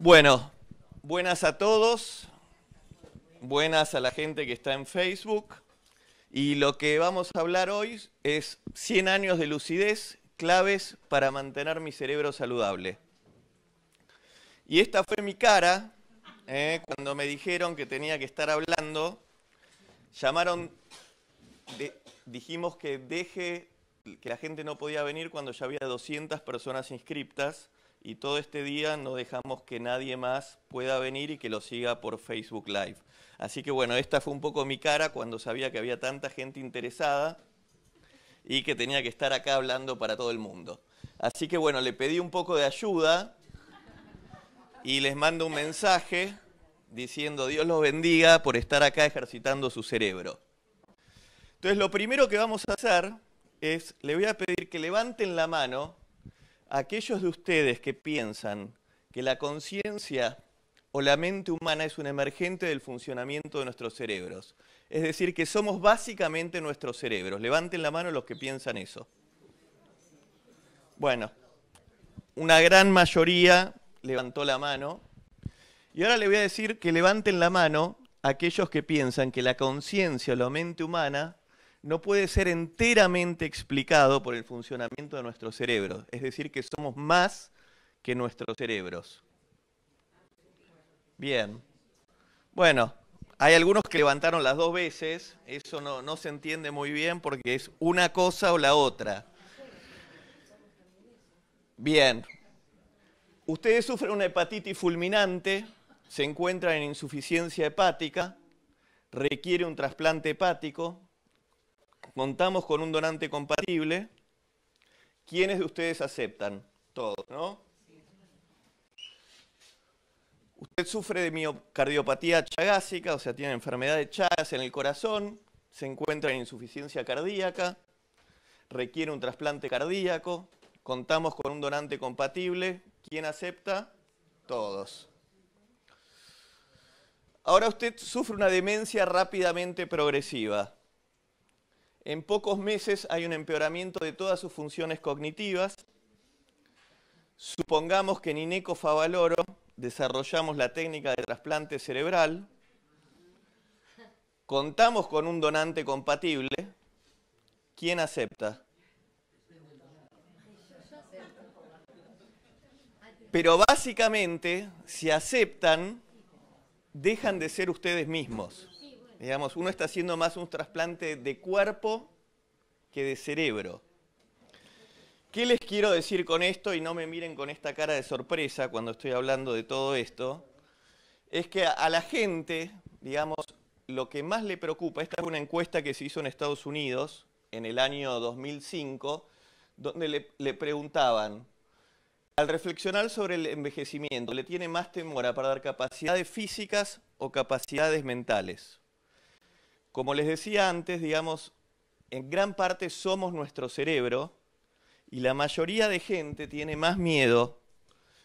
Bueno, buenas a todos, buenas a la gente que está en Facebook. Y lo que vamos a hablar hoy es 100 años de lucidez, claves para mantener mi cerebro saludable. Y esta fue mi cara eh, cuando me dijeron que tenía que estar hablando. Llamaron, dijimos que deje, que la gente no podía venir cuando ya había 200 personas inscriptas y todo este día no dejamos que nadie más pueda venir y que lo siga por Facebook Live. Así que bueno, esta fue un poco mi cara cuando sabía que había tanta gente interesada y que tenía que estar acá hablando para todo el mundo. Así que bueno, le pedí un poco de ayuda y les mando un mensaje diciendo Dios los bendiga por estar acá ejercitando su cerebro. Entonces lo primero que vamos a hacer es, le voy a pedir que levanten la mano aquellos de ustedes que piensan que la conciencia o la mente humana es un emergente del funcionamiento de nuestros cerebros. Es decir, que somos básicamente nuestros cerebros. Levanten la mano los que piensan eso. Bueno, una gran mayoría levantó la mano. Y ahora le voy a decir que levanten la mano aquellos que piensan que la conciencia o la mente humana no puede ser enteramente explicado por el funcionamiento de nuestro cerebro. Es decir, que somos más que nuestros cerebros. Bien. Bueno, hay algunos que levantaron las dos veces. Eso no, se entiende muy bien porque es una cosa o la otra. Bien. Ustedes sufren una hepatitis fulminante, se encuentran en insuficiencia hepática, requiere un trasplante hepático, contamos con un donante compatible. ¿Quiénes de ustedes aceptan? Todos, ¿no? Usted sufre de miocardiopatía chagásica, o sea, tiene enfermedad de Chagas en el corazón, se encuentra en insuficiencia cardíaca, requiere un trasplante cardíaco, contamos con un donante compatible. ¿Quién acepta? Todos. Ahora usted sufre una demencia rápidamente progresiva. En pocos meses hay un empeoramiento de todas sus funciones cognitivas. Supongamos que en Ineco Favaloro desarrollamos la técnica de trasplante cerebral. Contamos con un donante compatible. ¿Quién acepta? Pero básicamente, si aceptan, dejan de ser ustedes mismos. Digamos, uno está haciendo más un trasplante de cuerpo que de cerebro. ¿Qué les quiero decir con esto? Y no me miren con esta cara de sorpresa cuando estoy hablando de todo esto. Es que a la gente, digamos, lo que más le preocupa, esta es una encuesta que se hizo en Estados Unidos en el año 2005, donde le, preguntaban, al reflexionar sobre el envejecimiento, ¿le tiene más temor a perder capacidades físicas o capacidades mentales? Como les decía antes, digamos, en gran parte somos nuestro cerebro y la mayoría de gente tiene más miedo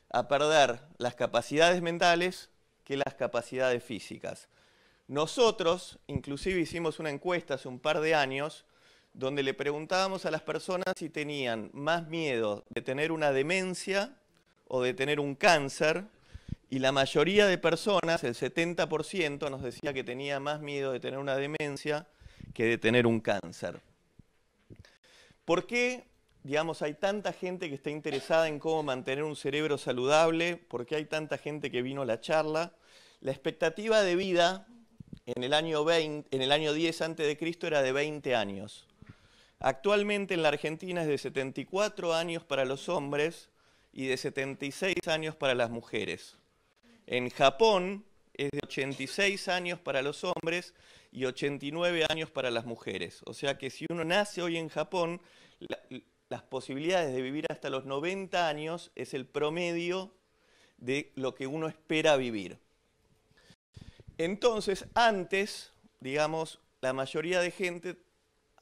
a perder las capacidades mentales que las capacidades físicas. Nosotros, inclusive hicimos una encuesta hace un par de años donde le preguntábamos a las personas si tenían más miedo de tener una demencia o de tener un cáncer y la mayoría de personas, el 70%, nos decía que tenía más miedo de tener una demencia que de tener un cáncer. ¿Por qué, digamos, hay tanta gente que está interesada en cómo mantener un cerebro saludable? ¿Por qué hay tanta gente que vino a la charla? La expectativa de vida en el año, en el año 10 a.C. era de 20 años. Actualmente en la Argentina es de 74 años para los hombres y de 76 años para las mujeres. En Japón es de 86 años para los hombres y 89 años para las mujeres. O sea que si uno nace hoy en Japón, las posibilidades de vivir hasta los 90 años es el promedio de lo que uno espera vivir. Entonces, antes, digamos, la mayoría de gente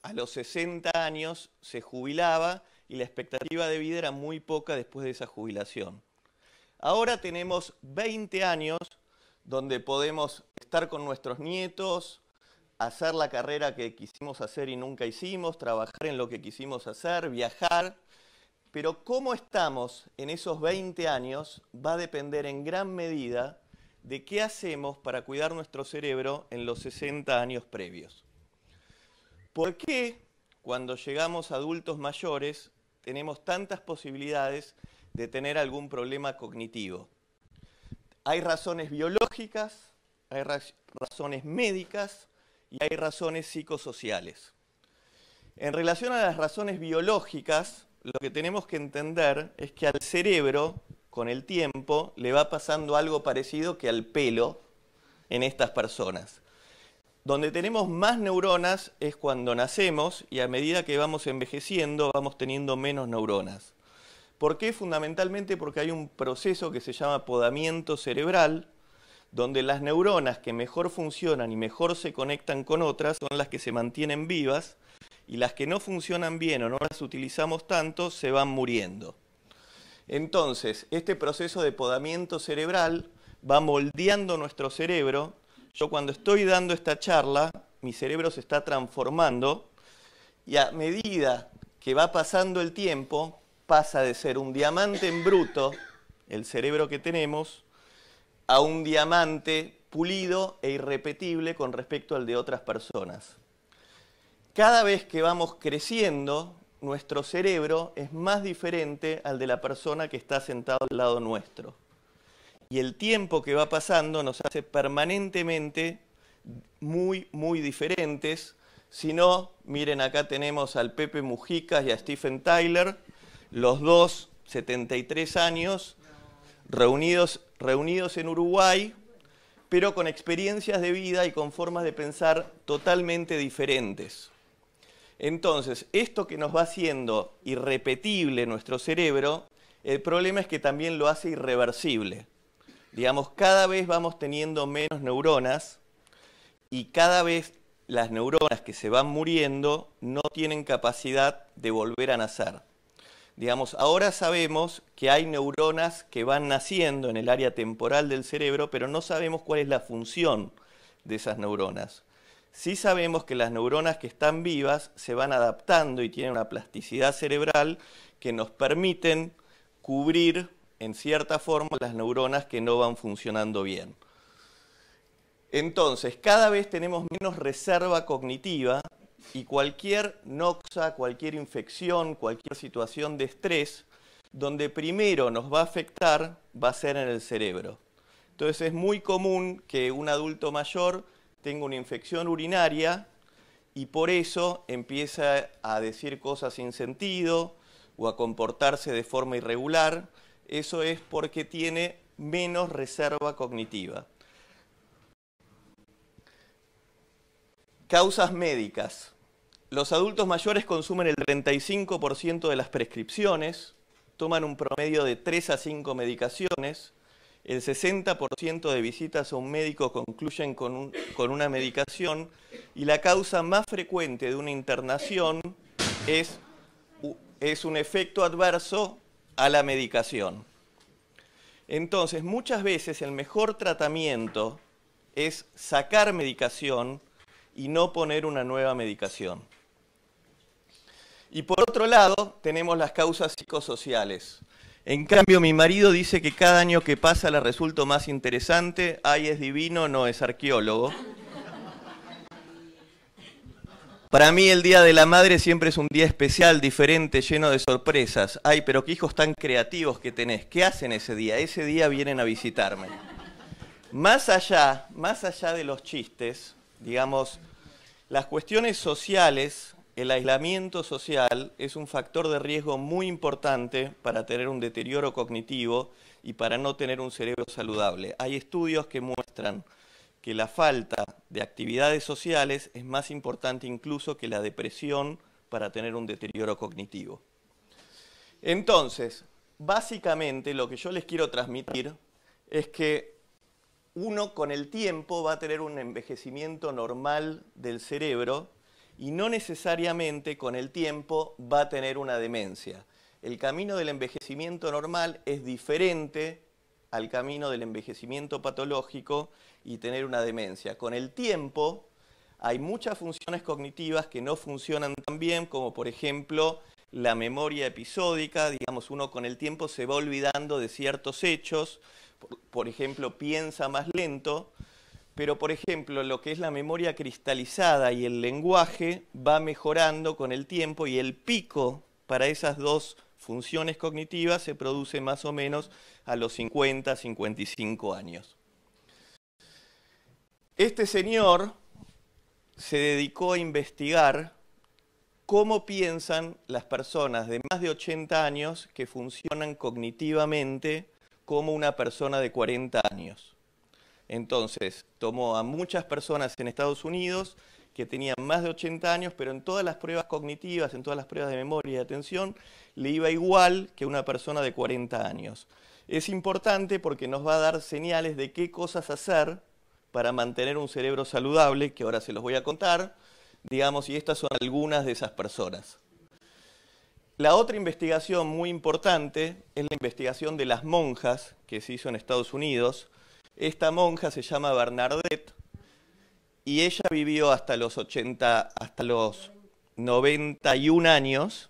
a los 60 años se jubilaba y la expectativa de vida era muy poca después de esa jubilación. Ahora tenemos 20 años donde podemos estar con nuestros nietos, hacer la carrera que quisimos hacer y nunca hicimos, trabajar en lo que quisimos hacer, viajar. Pero cómo estamos en esos 20 años va a depender en gran medida de qué hacemos para cuidar nuestro cerebro en los 60 años previos. ¿Por qué cuando llegamos adultos mayores tenemos tantas posibilidades de tener algún problema cognitivo. Hay razones biológicas, hay razones médicas y hay razones psicosociales. En relación a las razones biológicas, lo que tenemos que entender es que al cerebro, con el tiempo, le va pasando algo parecido que al pelo en estas personas. Donde tenemos más neuronas es cuando nacemos y a medida que vamos envejeciendo vamos teniendo menos neuronas. ¿Por qué? Fundamentalmente porque hay un proceso que se llama podamiento cerebral, donde las neuronas que mejor funcionan y mejor se conectan con otras son las que se mantienen vivas y las que no funcionan bien o no las utilizamos tanto se van muriendo. Entonces, este proceso de podamiento cerebral va moldeando nuestro cerebro. Yo cuando estoy dando esta charla, mi cerebro se está transformando y a medida que va pasando el tiempo, pasa de ser un diamante en bruto, el cerebro que tenemos, a un diamante pulido e irrepetible con respecto al de otras personas. Cada vez que vamos creciendo, nuestro cerebro es más diferente al de la persona que está sentado al lado nuestro. Y el tiempo que va pasando nos hace permanentemente muy, muy diferentes. Si no, miren, acá tenemos al Pepe Mujicas y a Stephen Tyler, los dos, 73 años, reunidos, reunidos en Uruguay, pero con experiencias de vida y con formas de pensar totalmente diferentes. Entonces, esto que nos va haciendo irrepetible nuestro cerebro, el problema es que también lo hace irreversible. Digamos, cada vez vamos teniendo menos neuronas y cada vez las neuronas que se van muriendo no tienen capacidad de volver a nacer. Digamos, ahora sabemos que hay neuronas que van naciendo en el área temporal del cerebro, pero no sabemos cuál es la función de esas neuronas. Sí sabemos que las neuronas que están vivas se van adaptando y tienen una plasticidad cerebral que nos permiten cubrir en cierta forma las neuronas que no van funcionando bien. Entonces, cada vez tenemos menos reserva cognitiva y cualquier noxa, cualquier infección, cualquier situación de estrés, donde primero nos va a afectar va a ser en el cerebro. Entonces es muy común que un adulto mayor tenga una infección urinaria y por eso empieza a decir cosas sin sentido o a comportarse de forma irregular. Eso es porque tiene menos reserva cognitiva. Causas médicas. Los adultos mayores consumen el 35% de las prescripciones, toman un promedio de 3 a 5 medicaciones, el 60% de visitas a un médico concluyen con, una medicación y la causa más frecuente de una internación es un efecto adverso a la medicación. Entonces, muchas veces el mejor tratamiento es sacar medicación, y no poner una nueva medicación. Y por otro lado, tenemos las causas psicosociales. En cambio, mi marido dice que cada año que pasa le resulto más interesante. Ay, es divino, no es arqueólogo. Para mí el Día de la Madre siempre es un día especial, diferente, lleno de sorpresas. Ay, pero qué hijos tan creativos que tenés. ¿Qué hacen ese día? Ese día vienen a visitarme. Más allá, más allá de los chistes, digamos, las cuestiones sociales, el aislamiento social es un factor de riesgo muy importante para tener un deterioro cognitivo y para no tener un cerebro saludable. Hay estudios que muestran que la falta de actividades sociales es más importante incluso que la depresión para tener un deterioro cognitivo. Entonces, básicamente lo que yo les quiero transmitir es que uno con el tiempo va a tener un envejecimiento normal del cerebro y no necesariamente con el tiempo va a tener una demencia. El camino del envejecimiento normal es diferente al camino del envejecimiento patológico y tener una demencia. Con el tiempo hay muchas funciones cognitivas que no funcionan tan bien, como por ejemplo la memoria episódica, digamos, uno con el tiempo se va olvidando de ciertos hechos, por, ejemplo, piensa más lento, pero por ejemplo, lo que es la memoria cristalizada y el lenguaje va mejorando con el tiempo y el pico para esas dos funciones cognitivas se produce más o menos a los 50, 55 años. Este señor se dedicó a investigar cómo piensan las personas de más de 80 años que funcionan cognitivamente como una persona de 40 años. Entonces, tomó a muchas personas en Estados Unidos que tenían más de 80 años, pero en todas las pruebas cognitivas, en todas las pruebas de memoria y de atención, le iba igual que una persona de 40 años. Es importante porque nos va a dar señales de qué cosas hacer para mantener un cerebro saludable, que ahora se los voy a contar, digamos, y estas son algunas de esas personas. La otra investigación muy importante es la investigación de las monjas que se hizo en Estados Unidos. Esta monja se llama Bernadette y ella vivió hasta los 80, hasta los 91 años.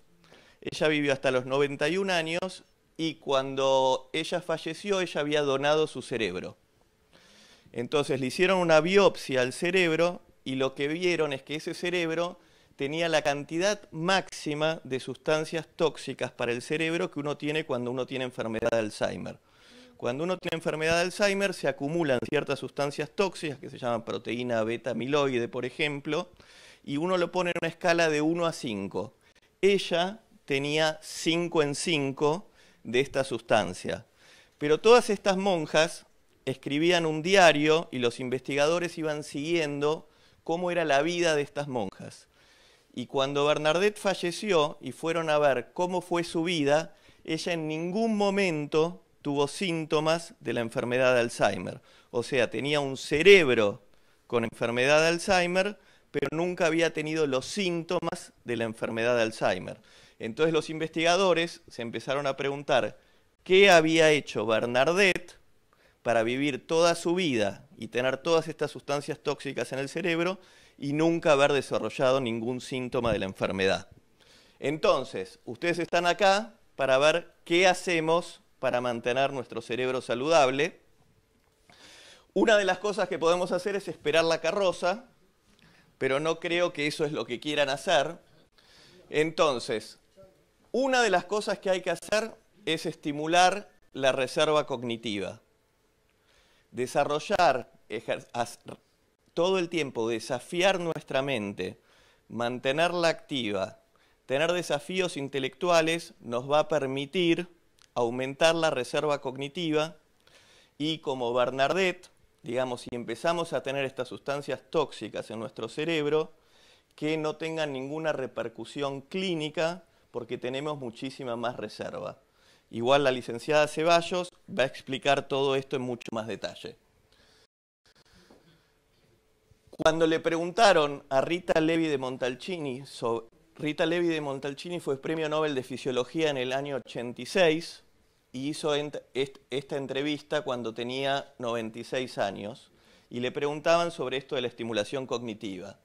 Ella vivió hasta los 91 años y cuando ella falleció ella había donado su cerebro. Entonces le hicieron una biopsia al cerebro y lo que vieron es que ese cerebro tenía la cantidad máxima de sustancias tóxicas para el cerebro que uno tiene cuando uno tiene enfermedad de Alzheimer. Cuando uno tiene enfermedad de Alzheimer se acumulan ciertas sustancias tóxicas que se llaman proteína beta amiloide, por ejemplo, y uno lo pone en una escala de 1 a 5. Ella tenía 5 en 5 de esta sustancia. Pero todas estas monjas escribían un diario y los investigadores iban siguiendo cómo era la vida de estas monjas. Y cuando Bernadette falleció y fueron a ver cómo fue su vida, ella en ningún momento tuvo síntomas de la enfermedad de Alzheimer. O sea, tenía un cerebro con enfermedad de Alzheimer, pero nunca había tenido los síntomas de la enfermedad de Alzheimer. Entonces los investigadores se empezaron a preguntar qué había hecho Bernadette para vivir toda su vida y tener todas estas sustancias tóxicas en el cerebro y nunca haber desarrollado ningún síntoma de la enfermedad. Entonces, ustedes están acá para ver qué hacemos para mantener nuestro cerebro saludable. Una de las cosas que podemos hacer es esperar la carroza, pero no creo que eso es lo que quieran hacer. Entonces, una de las cosas que hay que hacer es estimular la reserva cognitiva desarrollar, todo el tiempo desafiar nuestra mente, mantenerla activa, tener desafíos intelectuales nos va a permitir aumentar la reserva cognitiva y como Bernadette, digamos, si empezamos a tener estas sustancias tóxicas en nuestro cerebro, que no tengan ninguna repercusión clínica porque tenemos muchísima más reserva. Igual la licenciada Ceballos va a explicar todo esto en mucho más detalle. Cuando le preguntaron a Rita Levi de Montalcini, Rita Levi de Montalcini fue premio Nobel de Fisiología en el año 86 y hizo esta entrevista cuando tenía 96 años y le preguntaban sobre esto de la estimulación cognitiva.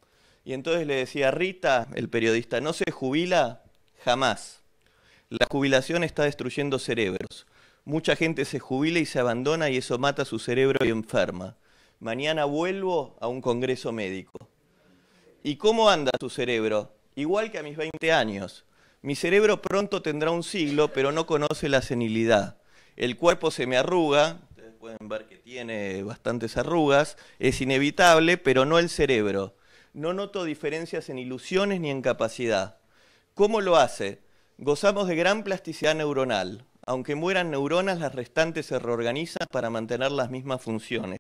Y entonces le decía, Rita, el periodista, ¿no se jubila? Jamás. La jubilación está destruyendo cerebros. Mucha gente se jubila y se abandona y eso mata su cerebro y enferma. Mañana vuelvo a un congreso médico. ¿Y cómo anda su cerebro? Igual que a mis 20 años. Mi cerebro pronto tendrá un siglo, pero no conoce la senilidad. El cuerpo se me arruga, ustedes pueden ver que tiene bastantes arrugas, es inevitable, pero no el cerebro. No noto diferencias en ilusiones ni en capacidad. ¿Cómo lo hace? Gozamos de gran plasticidad neuronal. Aunque mueran neuronas, las restantes se reorganizan para mantener las mismas funciones.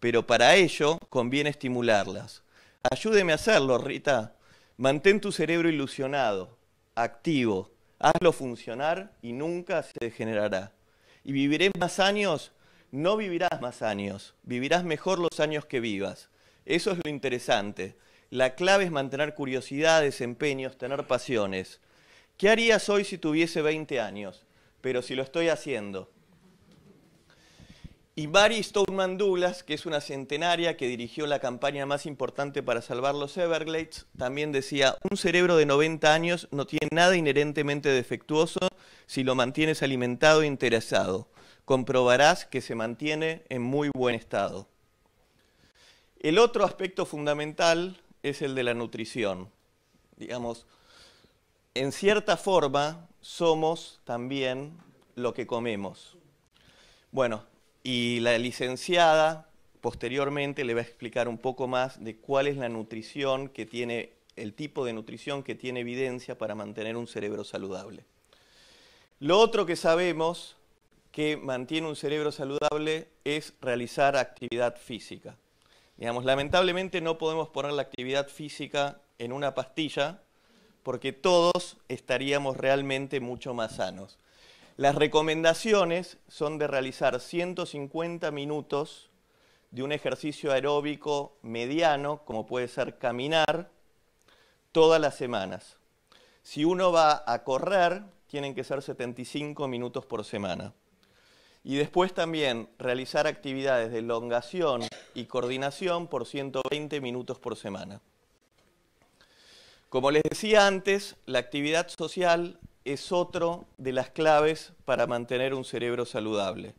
Pero para ello conviene estimularlas. Ayúdeme a hacerlo, Rita. Mantén tu cerebro ilusionado, activo. Hazlo funcionar y nunca se degenerará. Y viviré más años, no vivirás más años, vivirás mejor los años que vivas. Eso es lo interesante. La clave es mantener curiosidad, desempeños, tener pasiones. ¿Qué harías hoy si tuviese 20 años? Pero si lo estoy haciendo. Y Barry Stoneman Douglas, que es una centenaria que dirigió la campaña más importante para salvar los Everglades, también decía, un cerebro de 90 años no tiene nada inherentemente defectuoso si lo mantienes alimentado e interesado. Comprobarás que se mantiene en muy buen estado. El otro aspecto fundamental es el de la nutrición. Digamos, en cierta forma, somos también lo que comemos. Bueno, y la licenciada posteriormente le va a explicar un poco más de cuál es la nutrición que tiene, el tipo de nutrición que tiene evidencia para mantener un cerebro saludable. Lo otro que sabemos que mantiene un cerebro saludable es realizar actividad física. Digamos, lamentablemente no podemos poner la actividad física en una pastilla porque todos estaríamos realmente mucho más sanos. Las recomendaciones son de realizar 150 minutos de un ejercicio aeróbico mediano, como puede ser caminar, todas las semanas. Si uno va a correr, tienen que ser 75 minutos por semana. Y después también realizar actividades de elongación y coordinación por 120 minutos por semana. Como les decía antes, la actividad social es otro de las claves para mantener un cerebro saludable.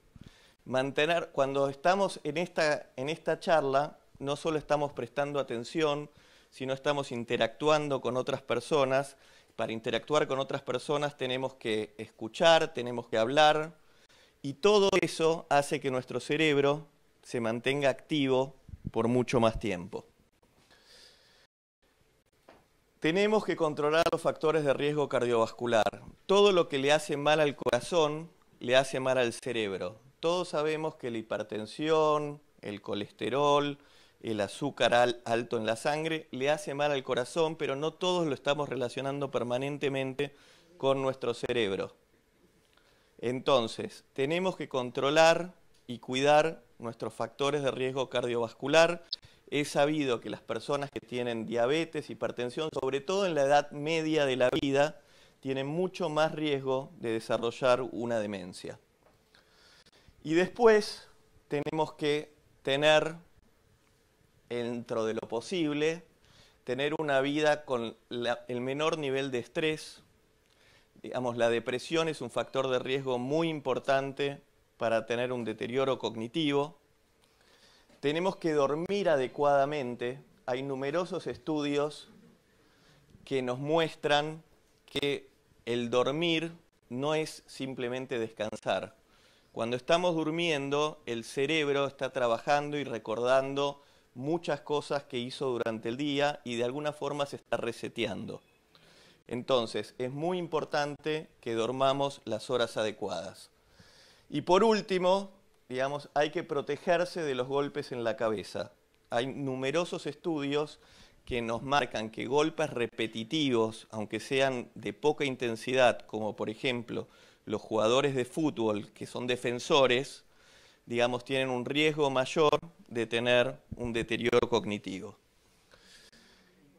Mantener, cuando estamos en esta, en esta charla, no solo estamos prestando atención, sino estamos interactuando con otras personas. Para interactuar con otras personas tenemos que escuchar, tenemos que hablar, y todo eso hace que nuestro cerebro se mantenga activo por mucho más tiempo. Tenemos que controlar los factores de riesgo cardiovascular. Todo lo que le hace mal al corazón le hace mal al cerebro. Todos sabemos que la hipertensión, el colesterol, el azúcar alto en la sangre le hace mal al corazón, pero no todos lo estamos relacionando permanentemente con nuestro cerebro. Entonces, tenemos que controlar y cuidar nuestros factores de riesgo cardiovascular he sabido que las personas que tienen diabetes, hipertensión, sobre todo en la edad media de la vida, tienen mucho más riesgo de desarrollar una demencia. Y después tenemos que tener, dentro de lo posible, tener una vida con el menor nivel de estrés. Digamos, la depresión es un factor de riesgo muy importante para tener un deterioro cognitivo tenemos que dormir adecuadamente. Hay numerosos estudios que nos muestran que el dormir no es simplemente descansar. Cuando estamos durmiendo, el cerebro está trabajando y recordando muchas cosas que hizo durante el día y de alguna forma se está reseteando. Entonces, es muy importante que dormamos las horas adecuadas. Y por último, digamos, hay que protegerse de los golpes en la cabeza. Hay numerosos estudios que nos marcan que golpes repetitivos, aunque sean de poca intensidad, como por ejemplo los jugadores de fútbol que son defensores, digamos, tienen un riesgo mayor de tener un deterioro cognitivo.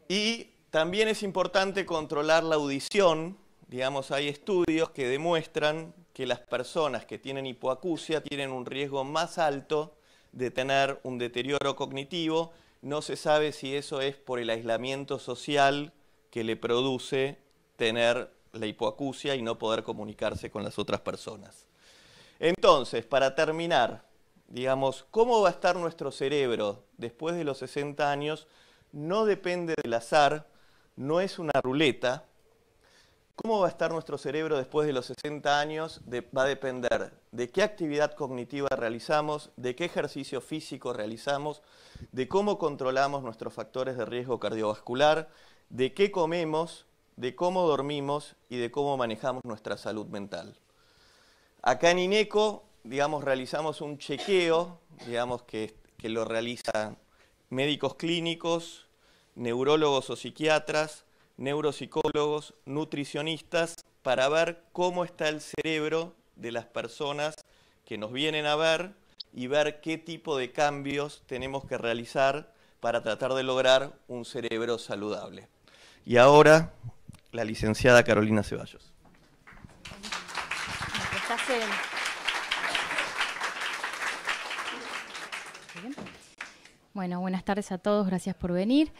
Y también es importante controlar la audición, digamos, hay estudios que demuestran que las personas que tienen hipoacusia tienen un riesgo más alto de tener un deterioro cognitivo. No se sabe si eso es por el aislamiento social que le produce tener la hipoacusia y no poder comunicarse con las otras personas. Entonces, para terminar, digamos, cómo va a estar nuestro cerebro después de los 60 años no depende del azar, no es una ruleta, cómo va a estar nuestro cerebro después de los 60 años va a depender de qué actividad cognitiva realizamos, de qué ejercicio físico realizamos, de cómo controlamos nuestros factores de riesgo cardiovascular, de qué comemos, de cómo dormimos y de cómo manejamos nuestra salud mental. Acá en INECO, digamos, realizamos un chequeo, digamos, que lo realizan médicos clínicos, neurólogos o psiquiatras, neuropsicólogos, nutricionistas, para ver cómo está el cerebro de las personas que nos vienen a ver y ver qué tipo de cambios tenemos que realizar para tratar de lograr un cerebro saludable. Y ahora, la licenciada Carolina Ceballos. Bueno, buenas tardes a todos, gracias por venir.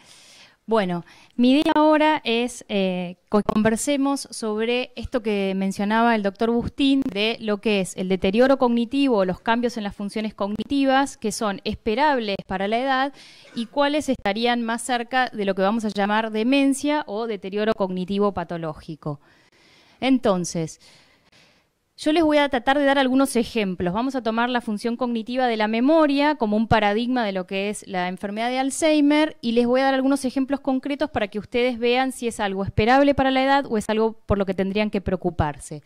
Bueno, mi idea ahora es eh, que conversemos sobre esto que mencionaba el doctor Bustín de lo que es el deterioro cognitivo, los cambios en las funciones cognitivas que son esperables para la edad y cuáles estarían más cerca de lo que vamos a llamar demencia o deterioro cognitivo patológico. Entonces, yo les voy a tratar de dar algunos ejemplos. Vamos a tomar la función cognitiva de la memoria como un paradigma de lo que es la enfermedad de Alzheimer y les voy a dar algunos ejemplos concretos para que ustedes vean si es algo esperable para la edad o es algo por lo que tendrían que preocuparse.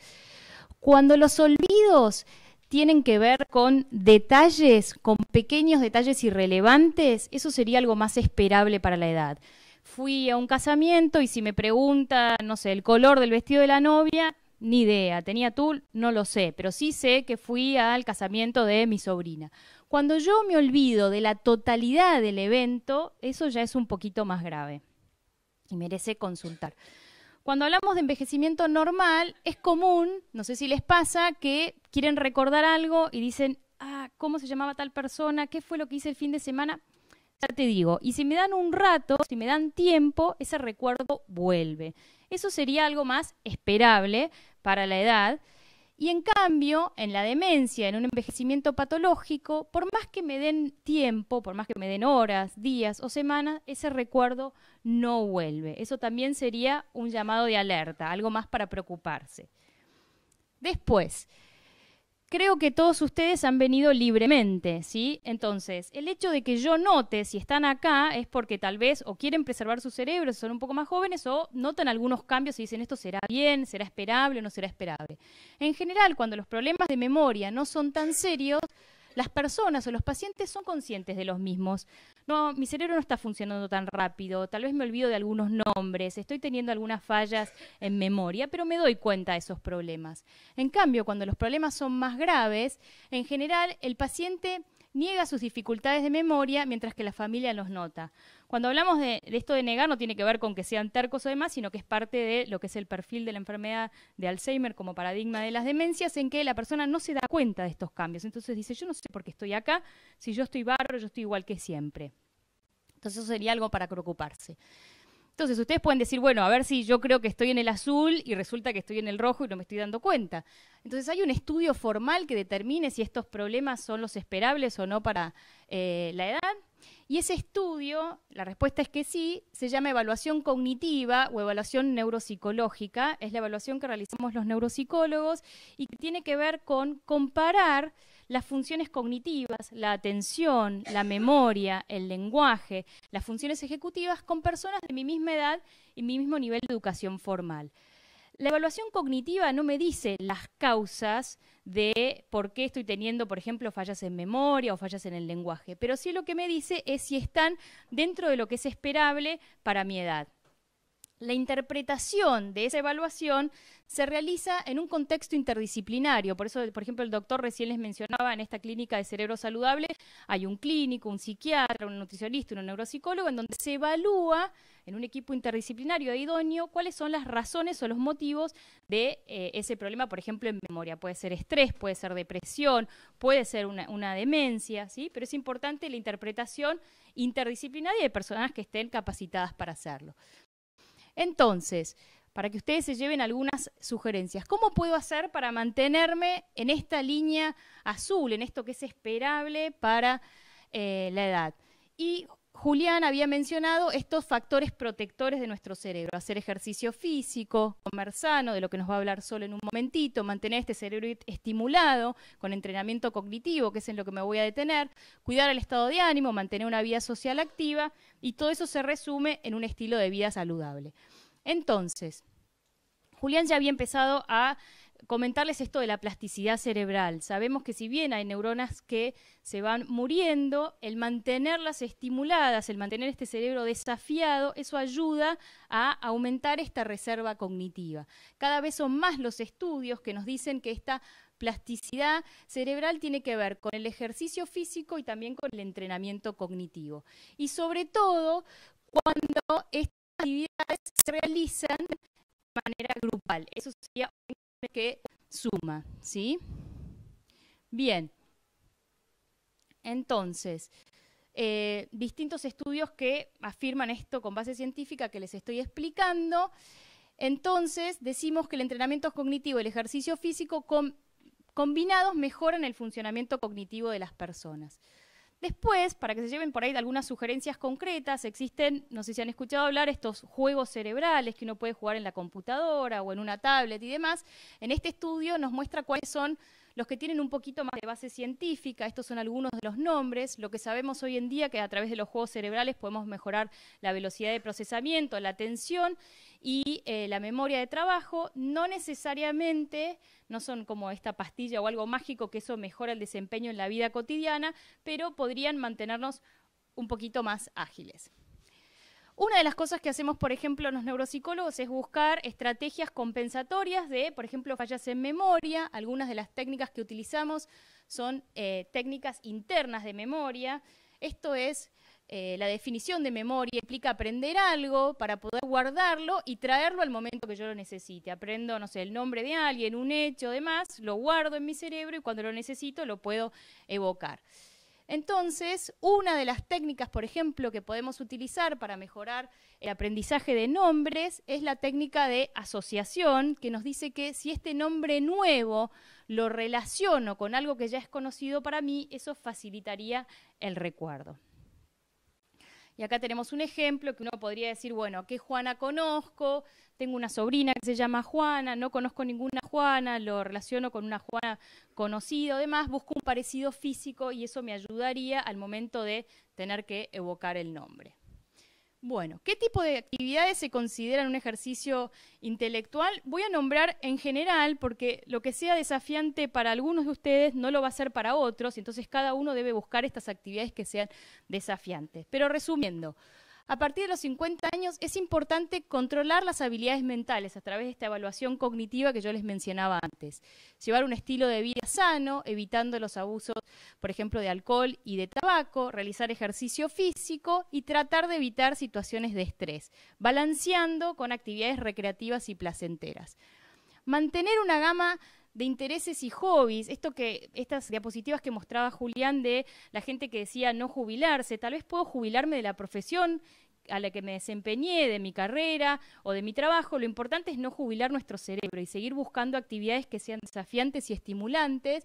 Cuando los olvidos tienen que ver con detalles, con pequeños detalles irrelevantes, eso sería algo más esperable para la edad. Fui a un casamiento y si me pregunta, no sé, el color del vestido de la novia, ni idea, tenía tul, no lo sé, pero sí sé que fui al casamiento de mi sobrina. Cuando yo me olvido de la totalidad del evento, eso ya es un poquito más grave y merece consultar. Cuando hablamos de envejecimiento normal, es común, no sé si les pasa, que quieren recordar algo y dicen, ah, ¿cómo se llamaba tal persona? ¿Qué fue lo que hice el fin de semana? Ya te digo, y si me dan un rato, si me dan tiempo, ese recuerdo vuelve. Eso sería algo más esperable para la edad. Y en cambio, en la demencia, en un envejecimiento patológico, por más que me den tiempo, por más que me den horas, días o semanas, ese recuerdo no vuelve. Eso también sería un llamado de alerta, algo más para preocuparse. Después, creo que todos ustedes han venido libremente, ¿sí? Entonces, el hecho de que yo note si están acá es porque tal vez o quieren preservar su cerebro, son un poco más jóvenes, o notan algunos cambios y dicen esto será bien, será esperable o no será esperable. En general, cuando los problemas de memoria no son tan serios, las personas o los pacientes son conscientes de los mismos. No, mi cerebro no está funcionando tan rápido, tal vez me olvido de algunos nombres, estoy teniendo algunas fallas en memoria, pero me doy cuenta de esos problemas. En cambio, cuando los problemas son más graves, en general el paciente niega sus dificultades de memoria mientras que la familia los nota. Cuando hablamos de, esto de negar no tiene que ver con que sean tercos o demás, sino que es parte de lo que es el perfil de la enfermedad de Alzheimer como paradigma de las demencias, en que la persona no se da cuenta de estos cambios. Entonces dice, yo no sé por qué estoy acá, si yo estoy barro, yo estoy igual que siempre. Entonces eso sería algo para preocuparse. Entonces, ustedes pueden decir, bueno, a ver si yo creo que estoy en el azul y resulta que estoy en el rojo y no me estoy dando cuenta. Entonces, hay un estudio formal que determine si estos problemas son los esperables o no para eh, la edad. Y ese estudio, la respuesta es que sí, se llama evaluación cognitiva o evaluación neuropsicológica. Es la evaluación que realizamos los neuropsicólogos y que tiene que ver con comparar las funciones cognitivas, la atención, la memoria, el lenguaje, las funciones ejecutivas con personas de mi misma edad y mi mismo nivel de educación formal. La evaluación cognitiva no me dice las causas de por qué estoy teniendo, por ejemplo, fallas en memoria o fallas en el lenguaje, pero sí lo que me dice es si están dentro de lo que es esperable para mi edad. La interpretación de esa evaluación se realiza en un contexto interdisciplinario. Por eso, por ejemplo, el doctor recién les mencionaba, en esta clínica de cerebro saludable hay un clínico, un psiquiatra, un nutricionista, un neuropsicólogo, en donde se evalúa en un equipo interdisciplinario e idóneo cuáles son las razones o los motivos de eh, ese problema, por ejemplo, en memoria. Puede ser estrés, puede ser depresión, puede ser una, demencia, ¿sí? Pero es importante la interpretación interdisciplinaria de personas que estén capacitadas para hacerlo. Entonces, para que ustedes se lleven algunas sugerencias. ¿Cómo puedo hacer para mantenerme en esta línea azul, en esto que es esperable para eh, la edad? Y Julián había mencionado estos factores protectores de nuestro cerebro, hacer ejercicio físico, comer sano, de lo que nos va a hablar solo en un momentito, mantener este cerebro estimulado con entrenamiento cognitivo, que es en lo que me voy a detener, cuidar el estado de ánimo, mantener una vida social activa y todo eso se resume en un estilo de vida saludable. Entonces, Julián ya había empezado a comentarles esto de la plasticidad cerebral. Sabemos que si bien hay neuronas que se van muriendo, el mantenerlas estimuladas, el mantener este cerebro desafiado, eso ayuda a aumentar esta reserva cognitiva. Cada vez son más los estudios que nos dicen que esta plasticidad cerebral tiene que ver con el ejercicio físico y también con el entrenamiento cognitivo. Y sobre todo cuando estas actividades se realizan de manera grupal. Eso que suma, ¿sí? Bien, entonces, eh, distintos estudios que afirman esto con base científica que les estoy explicando. Entonces, decimos que el entrenamiento cognitivo y el ejercicio físico combinados mejoran el funcionamiento cognitivo de las personas. Después, para que se lleven por ahí algunas sugerencias concretas, existen, no sé si han escuchado hablar, estos juegos cerebrales que uno puede jugar en la computadora o en una tablet y demás. En este estudio nos muestra cuáles son los que tienen un poquito más de base científica, estos son algunos de los nombres, lo que sabemos hoy en día que a través de los juegos cerebrales podemos mejorar la velocidad de procesamiento, la atención y eh, la memoria de trabajo, no necesariamente, no son como esta pastilla o algo mágico que eso mejora el desempeño en la vida cotidiana, pero podrían mantenernos un poquito más ágiles. Una de las cosas que hacemos, por ejemplo, los neuropsicólogos es buscar estrategias compensatorias de, por ejemplo, fallas en memoria. Algunas de las técnicas que utilizamos son eh, técnicas internas de memoria. Esto es eh, la definición de memoria implica aprender algo para poder guardarlo y traerlo al momento que yo lo necesite. Aprendo, no sé, el nombre de alguien, un hecho, demás, lo guardo en mi cerebro y cuando lo necesito lo puedo evocar. Entonces, una de las técnicas, por ejemplo, que podemos utilizar para mejorar el aprendizaje de nombres es la técnica de asociación, que nos dice que si este nombre nuevo lo relaciono con algo que ya es conocido para mí, eso facilitaría el recuerdo. Y acá tenemos un ejemplo que uno podría decir, bueno, ¿qué Juana conozco? Tengo una sobrina que se llama Juana, no conozco ninguna Juana, lo relaciono con una Juana conocida, además busco un parecido físico y eso me ayudaría al momento de tener que evocar el nombre. Bueno, ¿qué tipo de actividades se consideran un ejercicio intelectual? Voy a nombrar en general porque lo que sea desafiante para algunos de ustedes no lo va a ser para otros, entonces cada uno debe buscar estas actividades que sean desafiantes. Pero resumiendo, a partir de los 50 años es importante controlar las habilidades mentales a través de esta evaluación cognitiva que yo les mencionaba antes. Llevar un estilo de vida sano, evitando los abusos, por ejemplo, de alcohol y de tabaco, realizar ejercicio físico y tratar de evitar situaciones de estrés, balanceando con actividades recreativas y placenteras. Mantener una gama de intereses y hobbies. Esto que, estas diapositivas que mostraba Julián de la gente que decía no jubilarse, tal vez puedo jubilarme de la profesión a la que me desempeñé, de mi carrera o de mi trabajo, lo importante es no jubilar nuestro cerebro y seguir buscando actividades que sean desafiantes y estimulantes.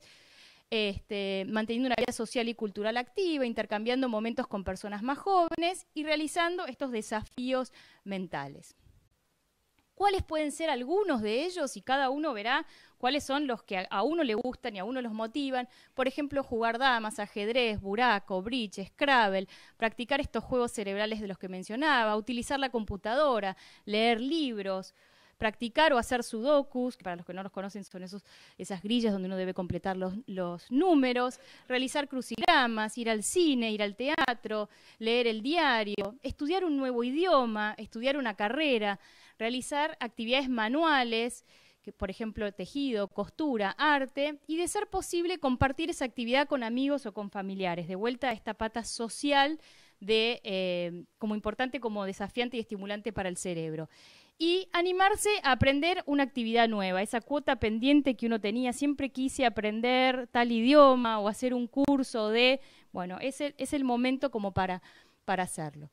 Este, manteniendo una vida social y cultural activa, intercambiando momentos con personas más jóvenes y realizando estos desafíos mentales cuáles pueden ser algunos de ellos y cada uno verá cuáles son los que a uno le gustan y a uno los motivan. Por ejemplo, jugar damas, ajedrez, buraco, bridge, scrabble, practicar estos juegos cerebrales de los que mencionaba, utilizar la computadora, leer libros, practicar o hacer sudokus, que para los que no los conocen son esas grillas donde uno debe completar los, los números, realizar crucigramas, ir al cine, ir al teatro, leer el diario, estudiar un nuevo idioma, estudiar una carrera, realizar actividades manuales, que, por ejemplo, tejido, costura, arte, y de ser posible compartir esa actividad con amigos o con familiares. De vuelta a esta pata social de, eh, como importante, como desafiante y estimulante para el cerebro. Y animarse a aprender una actividad nueva, esa cuota pendiente que uno tenía, siempre quise aprender tal idioma o hacer un curso de, bueno, es el, momento como para, para hacerlo.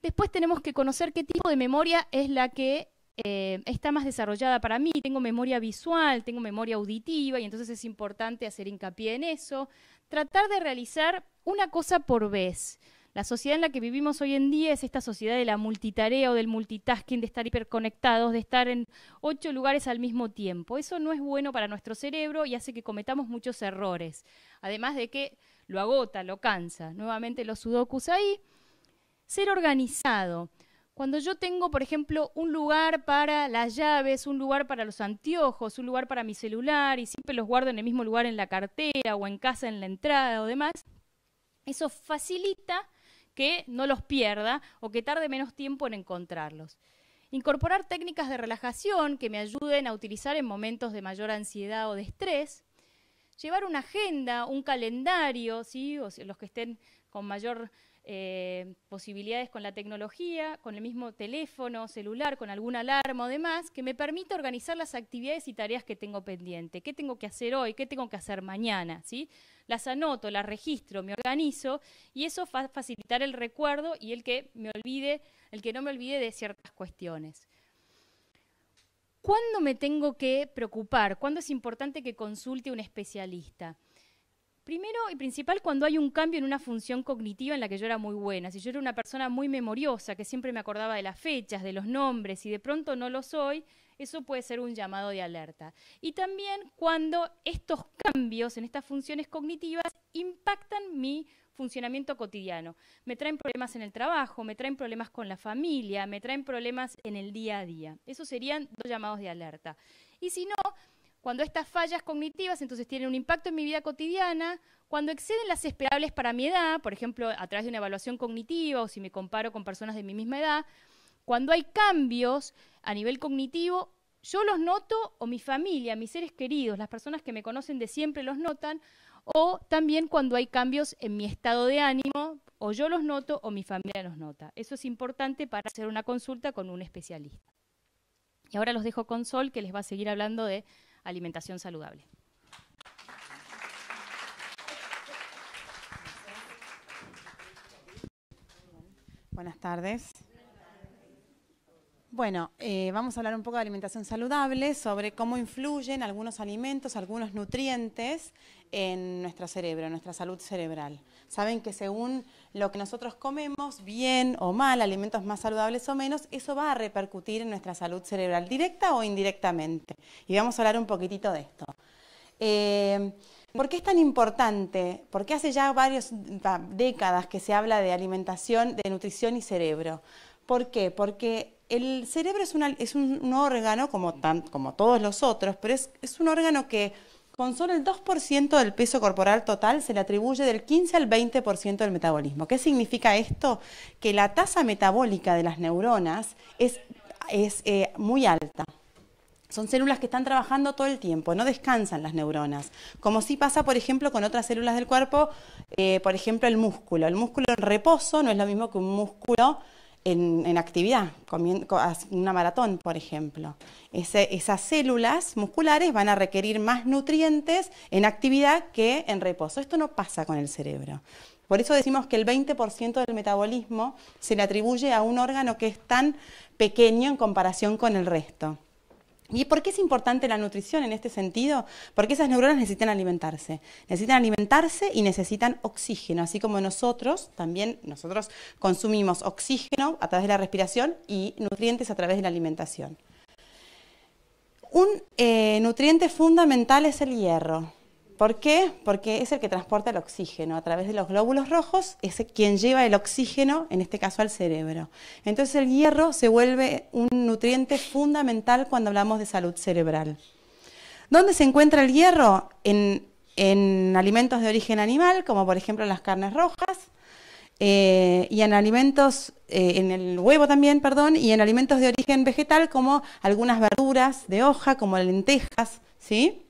Después tenemos que conocer qué tipo de memoria es la que eh, está más desarrollada para mí. Tengo memoria visual, tengo memoria auditiva y entonces es importante hacer hincapié en eso. Tratar de realizar una cosa por vez. La sociedad en la que vivimos hoy en día es esta sociedad de la multitarea o del multitasking, de estar hiperconectados, de estar en ocho lugares al mismo tiempo. Eso no es bueno para nuestro cerebro y hace que cometamos muchos errores. Además de que lo agota, lo cansa. Nuevamente los sudokus ahí. Ser organizado. Cuando yo tengo, por ejemplo, un lugar para las llaves, un lugar para los anteojos, un lugar para mi celular y siempre los guardo en el mismo lugar en la cartera o en casa en la entrada o demás, eso facilita que no los pierda o que tarde menos tiempo en encontrarlos. Incorporar técnicas de relajación que me ayuden a utilizar en momentos de mayor ansiedad o de estrés. Llevar una agenda, un calendario, ¿sí? los que estén con mayor eh, posibilidades con la tecnología, con el mismo teléfono, celular, con alguna alarma o demás, que me permita organizar las actividades y tareas que tengo pendiente. ¿Qué tengo que hacer hoy? ¿Qué tengo que hacer mañana? ¿Sí? Las anoto, las registro, me organizo y eso va a facilitar el recuerdo y el que me olvide, el que no me olvide de ciertas cuestiones. ¿Cuándo me tengo que preocupar? ¿Cuándo es importante que consulte un especialista? Primero y principal, cuando hay un cambio en una función cognitiva en la que yo era muy buena. Si yo era una persona muy memoriosa, que siempre me acordaba de las fechas, de los nombres, y de pronto no lo soy, eso puede ser un llamado de alerta. Y también cuando estos cambios en estas funciones cognitivas impactan mi funcionamiento cotidiano. Me traen problemas en el trabajo, me traen problemas con la familia, me traen problemas en el día a día. Esos serían dos llamados de alerta. Y si no, cuando estas fallas cognitivas entonces tienen un impacto en mi vida cotidiana, cuando exceden las esperables para mi edad, por ejemplo, a través de una evaluación cognitiva o si me comparo con personas de mi misma edad, cuando hay cambios a nivel cognitivo, yo los noto o mi familia, mis seres queridos, las personas que me conocen de siempre los notan, o también cuando hay cambios en mi estado de ánimo, o yo los noto o mi familia los nota. Eso es importante para hacer una consulta con un especialista. Y ahora los dejo con Sol, que les va a seguir hablando de alimentación saludable. Buenas tardes. Bueno, eh, vamos a hablar un poco de alimentación saludable, sobre cómo influyen algunos alimentos, algunos nutrientes en nuestro cerebro, en nuestra salud cerebral. Saben que según lo que nosotros comemos, bien o mal, alimentos más saludables o menos, eso va a repercutir en nuestra salud cerebral, directa o indirectamente. Y vamos a hablar un poquitito de esto. Eh, ¿Por qué es tan importante? Porque hace ya varias décadas que se habla de alimentación, de nutrición y cerebro. ¿Por qué? Porque el cerebro es, un, órgano, como, todos los otros, pero es, un órgano que con solo el 2% del peso corporal total se le atribuye del 15 al 20% del metabolismo. ¿Qué significa esto? Que la tasa metabólica de las neuronas es, eh, muy alta. Son células que están trabajando todo el tiempo, no descansan las neuronas. Como sí pasa, por ejemplo, con otras células del cuerpo, eh, por ejemplo, el músculo. El músculo en reposo no es lo mismo que un músculo en, actividad, una maratón, por ejemplo. esas células musculares van a requerir más nutrientes en actividad que en reposo. Esto no pasa con el cerebro. Por eso decimos que el 20% del metabolismo se le atribuye a un órgano que es tan pequeño en comparación con el resto. ¿Y por qué es importante la nutrición en este sentido? Porque esas neuronas necesitan alimentarse. Necesitan alimentarse y necesitan oxígeno, así como nosotros también nosotros consumimos oxígeno a través de la respiración y nutrientes a través de la alimentación. Un eh, nutriente fundamental es el hierro. ¿Por qué? Porque es el que transporta el oxígeno. A través de los glóbulos rojos es quien lleva el oxígeno, en este caso al cerebro. Entonces el hierro se vuelve un nutriente fundamental cuando hablamos de salud cerebral. ¿Dónde se encuentra el hierro? En, alimentos de origen animal, como por ejemplo las carnes rojas, eh, y en alimentos, eh, en el huevo también, perdón, y en alimentos de origen vegetal como algunas verduras de hoja, como lentejas, ¿sí?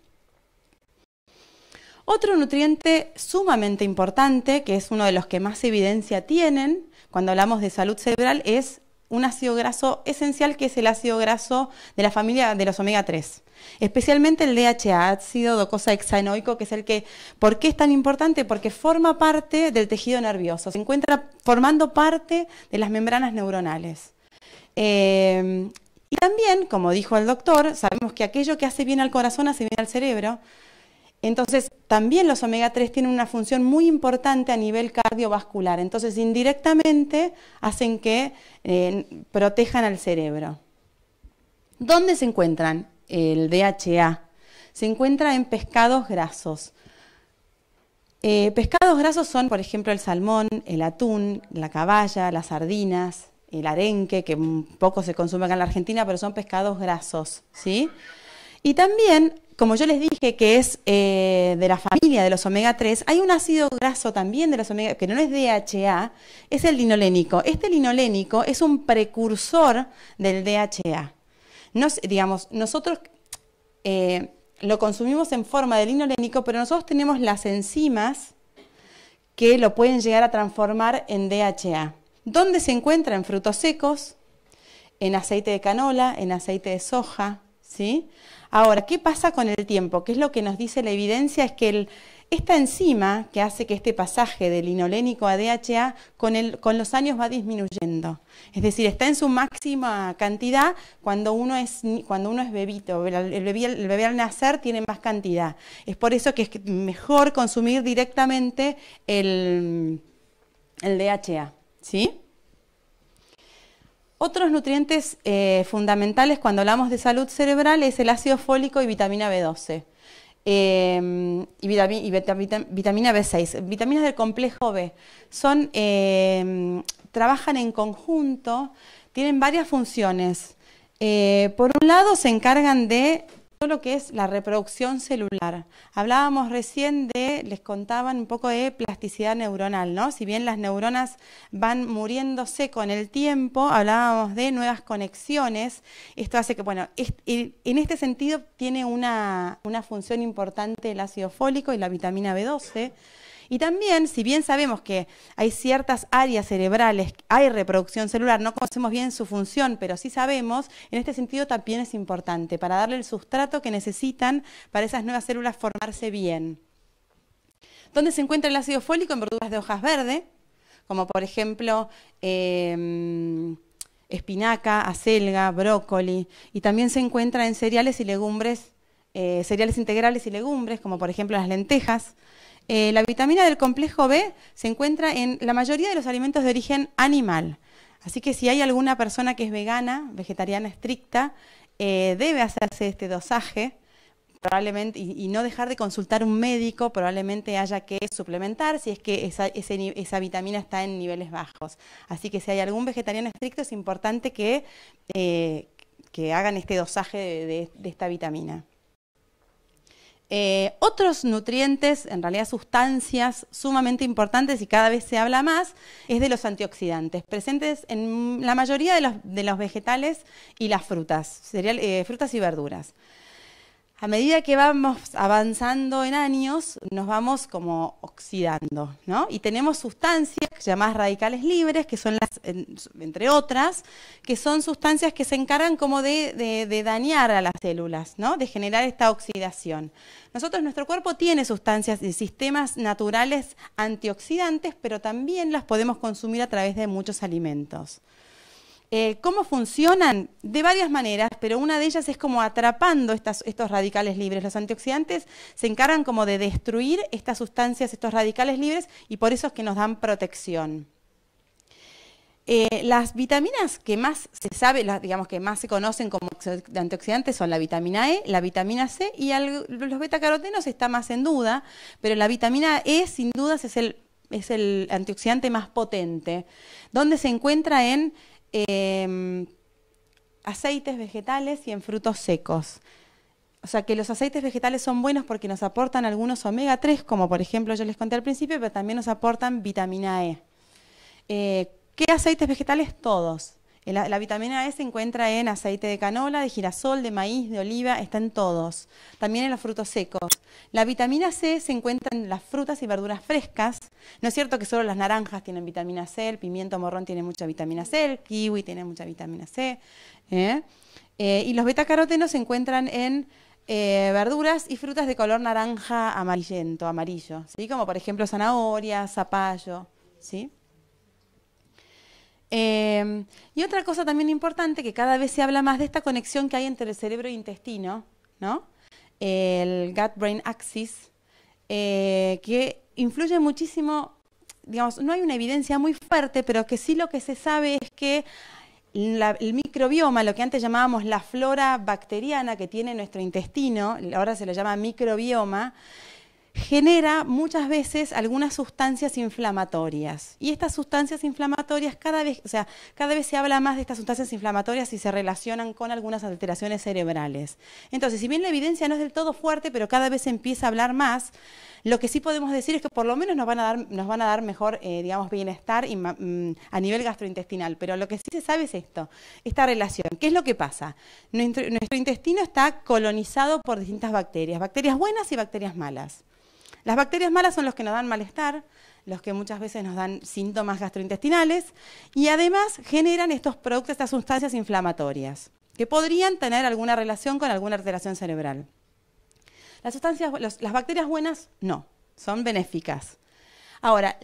Otro nutriente sumamente importante, que es uno de los que más evidencia tienen cuando hablamos de salud cerebral, es un ácido graso esencial que es el ácido graso de la familia de los omega 3, especialmente el DHA, ácido docosa hexanoico, que es el que, ¿por qué es tan importante? Porque forma parte del tejido nervioso, se encuentra formando parte de las membranas neuronales. Eh, y también, como dijo el doctor, sabemos que aquello que hace bien al corazón hace bien al cerebro, entonces, también los omega 3 tienen una función muy importante a nivel cardiovascular. Entonces, indirectamente hacen que eh, protejan al cerebro. ¿Dónde se encuentran el DHA? Se encuentra en pescados grasos. Eh, pescados grasos son, por ejemplo, el salmón, el atún, la caballa, las sardinas, el arenque, que poco se consume acá en la Argentina, pero son pescados grasos, ¿sí? Y también como yo les dije que es eh, de la familia de los omega 3, hay un ácido graso también de los omega, que no es DHA, es el linolénico. Este linolénico es un precursor del DHA. digamos, nosotros eh, lo consumimos en forma de linolénico, pero nosotros tenemos las enzimas que lo pueden llegar a transformar en DHA. ¿Dónde se encuentra? En frutos secos, en aceite de canola, en aceite de soja, ¿sí? Ahora, ¿qué pasa con el tiempo? ¿Qué es lo que nos dice la evidencia? Es que esta enzima que hace que este pasaje del linolénico a DHA con, los años va disminuyendo. Es decir, está en su máxima cantidad cuando uno es, cuando uno es bebito. El bebé, al nacer tiene más cantidad. Es por eso que es mejor consumir directamente el, el DHA. ¿Sí? Otros nutrientes eh, fundamentales cuando hablamos de salud cerebral es el ácido fólico y vitamina B12. Em, y, vitamina, B6, vitaminas del complejo B, son, em, trabajan en conjunto, tienen varias funciones. Eh, por un lado se encargan de todo lo que es la reproducción celular. Hablábamos recién de, les contaban un poco de plasticidad neuronal, ¿no? Si bien las neuronas van muriéndose con el tiempo, hablábamos de nuevas conexiones. Esto hace que, bueno, en este sentido tiene una, una función importante el ácido fólico y la vitamina B12. Y también, si bien sabemos que hay ciertas áreas cerebrales, hay reproducción celular, no conocemos bien su función, pero sí sabemos, en este sentido también es importante para darle el sustrato que necesitan para esas nuevas células formarse bien. ¿Dónde se encuentra el ácido fólico? En verduras de hojas verdes, como por ejemplo... Em, espinaca, acelga, brócoli, y también se encuentra en cereales y legumbres, eh, cereales integrales y legumbres, como por ejemplo las lentejas, eh, la vitamina del complejo B se encuentra en la mayoría de los alimentos de origen animal. Así que si hay alguna persona que es vegana, vegetariana estricta, eh, debe hacerse este dosaje probablemente y, no dejar de consultar un médico, probablemente haya que suplementar si es que esa, vitamina está en niveles bajos. Así que si hay algún vegetariano estricto, es importante que, eh, que hagan este dosaje de esta vitamina. Eh, otros nutrientes, en realidad sustancias sumamente importantes y cada vez se habla más, es de los antioxidantes, presentes en la mayoría de los, vegetales y las frutas, eh, frutas y verduras a medida que vamos avanzando en años, nos vamos como oxidando, ¿no? Y tenemos sustancias llamadas radicales libres, que son las, entre otras, que son sustancias que se encargan como de, de dañar a las células, ¿no? De generar esta oxidación. Nosotros, nuestro cuerpo tiene sustancias y sistemas naturales antioxidantes, pero también las podemos consumir a través de muchos alimentos. Eh, ¿Cómo funcionan? De varias maneras, pero una de ellas es como atrapando estos radicales libres. Los antioxidantes se encargan como de destruir estas sustancias, estos radicales libres, y por eso es que nos dan protección. Eh, las vitaminas que más se sabe, digamos que más se conocen como antioxidantes son la vitamina E, la vitamina C y los betacarotenos está más en duda, pero la vitamina E sin dudas es el, es el antioxidante más potente, donde se encuentra en Em, aceites vegetales y en frutos secos. O sea que los aceites vegetales son buenos porque nos aportan algunos omega 3, como por ejemplo yo les conté al principio, pero también nos aportan vitamina E. Eh, ¿Qué aceites vegetales? Todos. Eh, la, vitamina E se encuentra en aceite de canola, de girasol, de maíz, de oliva, está en todos. También en los frutos secos. La vitamina C se encuentra en las frutas y verduras frescas. No es cierto que solo las naranjas tienen vitamina C, el pimiento morrón tiene mucha vitamina C, el kiwi tiene mucha vitamina C. ¿eh? Eh, y los betacarotenos se encuentran en verduras y frutas de color naranja amarillento, amarillo, así como por ejemplo zanahoria, zapallo. ¿sí? Em, y otra cosa también importante, que cada vez se habla más de esta conexión que hay entre el cerebro e intestino, ¿no? el gut-brain axis, eh, que influye muchísimo, digamos, no hay una evidencia muy fuerte, pero que sí lo que se sabe es que el microbioma, lo que antes llamábamos la flora bacteriana que tiene nuestro intestino, ahora se lo llama microbioma, genera muchas veces algunas sustancias inflamatorias. Y estas sustancias inflamatorias cada vez, o sea, cada vez se habla más de estas sustancias inflamatorias y se relacionan con algunas alteraciones cerebrales. Entonces, si bien la evidencia no es del todo fuerte, pero cada vez se empieza a hablar más, lo que sí podemos decir es que por lo menos nos van a dar, nos van a dar mejor, eh, digamos, bienestar y, mm, a nivel gastrointestinal. Pero lo que sí se sabe es esto, esta relación. ¿Qué es lo que pasa? nuestro intestino está colonizado por distintas bacterias, bacterias buenas y bacterias malas. Las bacterias malas son los que nos dan malestar, los que muchas veces nos dan síntomas gastrointestinales y además generan estos productos, estas sustancias inflamatorias que podrían tener alguna relación con alguna alteración cerebral. Las, sustancias, las bacterias buenas no, son benéficas. Ahora,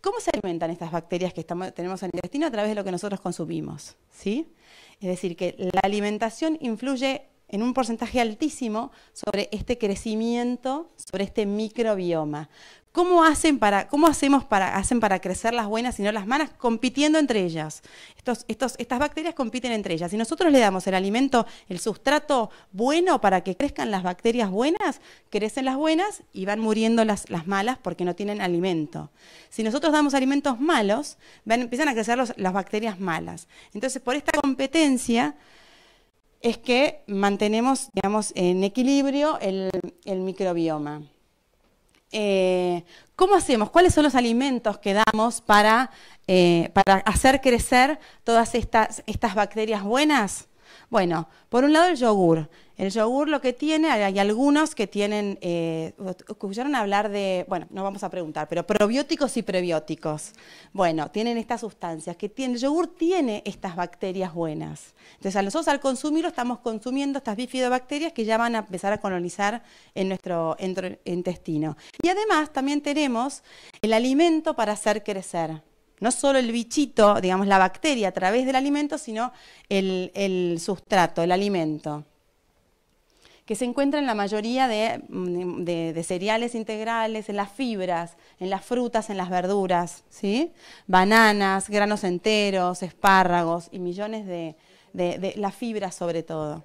¿cómo se alimentan estas bacterias que tenemos en el intestino? A través de lo que nosotros consumimos. ¿sí? Es decir, que la alimentación influye en un porcentaje altísimo sobre este crecimiento, sobre este microbioma. ¿Cómo, hacen para, cómo hacemos para, hacen para crecer las buenas y no las malas? Compitiendo entre ellas. estas bacterias compiten entre ellas. Si nosotros le damos el alimento, el sustrato bueno para que crezcan las bacterias buenas, crecen las buenas y van muriendo las, malas porque no tienen alimento. Si nosotros damos alimentos malos, empiezan a crecer las bacterias malas. Entonces, por esta competencia, es que mantenemos, digamos, en equilibrio el, microbioma. Eh, ¿Cómo hacemos? ¿Cuáles son los alimentos que damos eh, para, hacer crecer todas estas, estas bacterias buenas? Bueno, por un lado el yogur. El yogur lo que tiene, hay algunos que tienen, eh, escucharon hablar de, bueno, no vamos a preguntar, pero probióticos y prebióticos. Bueno, tienen estas sustancias que tiene, el yogur tiene estas bacterias buenas. Entonces, nosotros al consumirlo estamos consumiendo estas bifidobacterias que ya van a empezar a colonizar en nuestro intestino. Y además también tenemos el alimento para hacer crecer no solo el bichito, digamos la bacteria a través del alimento, sino el sustrato, el alimento que se encuentra en la mayoría mm, de, cereales integrales, en las fibras, en las frutas, en las verduras, ¿sí? bananas, granos enteros, espárragos y millones de, de las fibras sobre todo.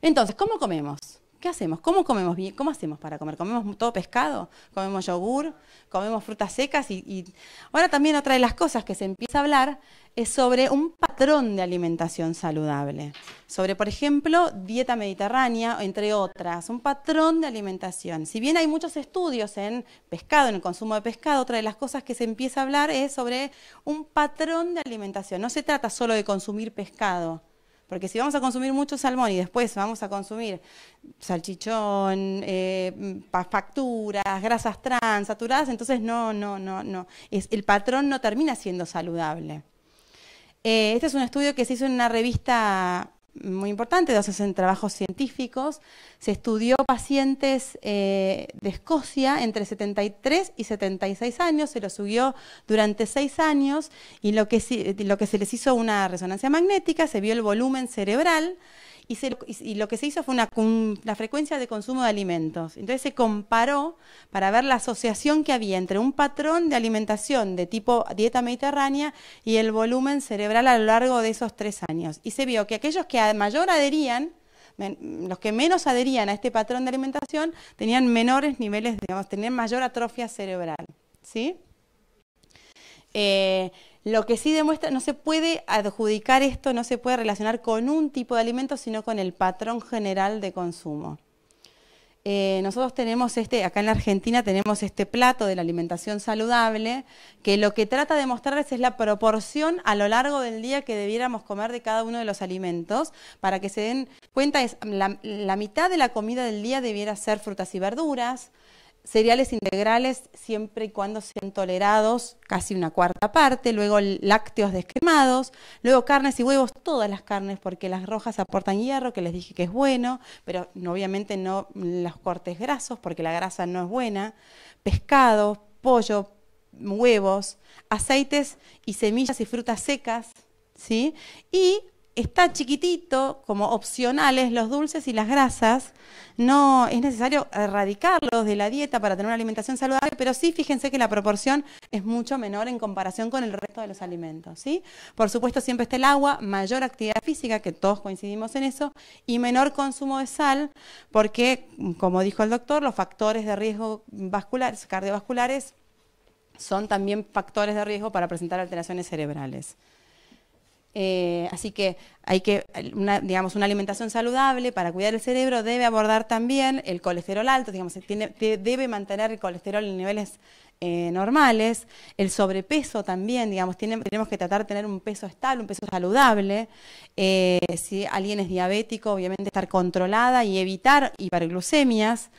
Entonces, ¿cómo comemos? ¿Qué hacemos? ¿Cómo comemos bien? ¿Cómo hacemos para comer? ¿Comemos todo pescado? ¿Comemos yogur? ¿Comemos frutas secas? y, ahora también otra de las cosas que se empieza a hablar es sobre un patrón de alimentación saludable, sobre, por ejemplo, dieta mediterránea, entre otras, un patrón de alimentación. Si bien hay muchos estudios en pescado, en el consumo de pescado, otra de las cosas que se empieza a hablar es sobre un patrón de alimentación. No se trata solo de consumir pescado. Porque si vamos a consumir mucho salmón y después vamos a consumir salchichón, eh, facturas, grasas trans, saturadas, entonces no, no, no, no. el patrón no termina siendo saludable. Eh, este es un estudio que se hizo en una revista muy importante, se en trabajos científicos. Se estudió pacientes eh, de Escocia entre 73 y 76 años, se los subió durante 6 años y lo que, lo que se les hizo una resonancia magnética, se vio el volumen cerebral y, lo que se hizo fue la frecuencia de consumo de alimentos. Entonces se comparó para ver la asociación que había entre un patrón de alimentación de tipo dieta mediterránea y el volumen cerebral a lo largo de esos tres años. Y se vio que aquellos que mayor adherían, los que menos adherían a este patrón de alimentación, tenían menores niveles, digamos, tenían mayor atrofia cerebral. ¿Sí? Eh, lo que sí demuestra, no se puede adjudicar esto, no se puede relacionar con un tipo de alimento, sino con el patrón general de consumo. Eh, nosotros tenemos este, acá en Argentina tenemos este plato de la alimentación saludable, que lo que trata de mostrarles es la proporción a lo largo del día que debiéramos comer de cada uno de los alimentos, para que se den cuenta, es la mitad de la comida del día debiera ser frutas y verduras, cereales integrales siempre y cuando sean tolerados casi una cuarta parte, luego lácteos descremados, luego carnes y huevos, todas las carnes, porque las rojas aportan hierro, que les dije que es bueno, pero obviamente no los cortes grasos, porque la grasa no es buena, pescado, pollo, huevos, aceites y semillas y frutas secas, ¿sí? Y está chiquitito, como opcionales los dulces y las grasas. No es necesario erradicarlos de la dieta para tener una alimentación saludable, pero sí fíjense que la proporción es mucho menor en comparación con el resto de los alimentos. ¿sí? Por supuesto, siempre está el agua, mayor actividad física, que todos coincidimos en eso, y menor consumo de sal, porque, como dijo el doctor, los factores de riesgo vasculares, cardiovasculares son también factores de riesgo para presentar alteraciones cerebrales. Eh, así que hay que, una, digamos, una alimentación saludable para cuidar el cerebro debe abordar también el colesterol alto, digamos, debe mantener el colesterol en niveles eh, normales, el sobrepeso también, digamos, tenemos que tratar de tener un peso estable, un peso saludable. Eh, si alguien es diabético, obviamente estar controlada y evitar hiperglucemias.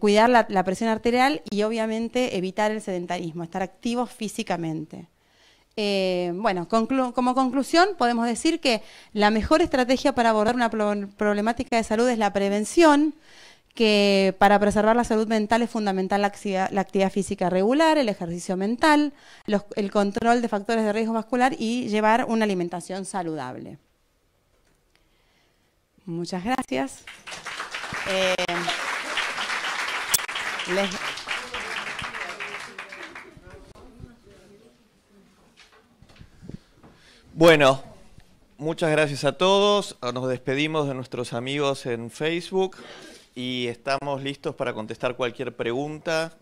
cuidar la presión arterial y obviamente evitar el sedentarismo, estar activos físicamente. Eh, bueno, como conclusión podemos decir que la mejor estrategia para abordar una problemática de salud es la prevención, que para preservar la salud mental es fundamental la actividad, física regular, el ejercicio mental, el control de factores de riesgo vascular y llevar una alimentación saludable. Muchas gracias. Eh, Bueno, muchas gracias a todos. Nos despedimos de nuestros amigos en Facebook y estamos listos para contestar cualquier pregunta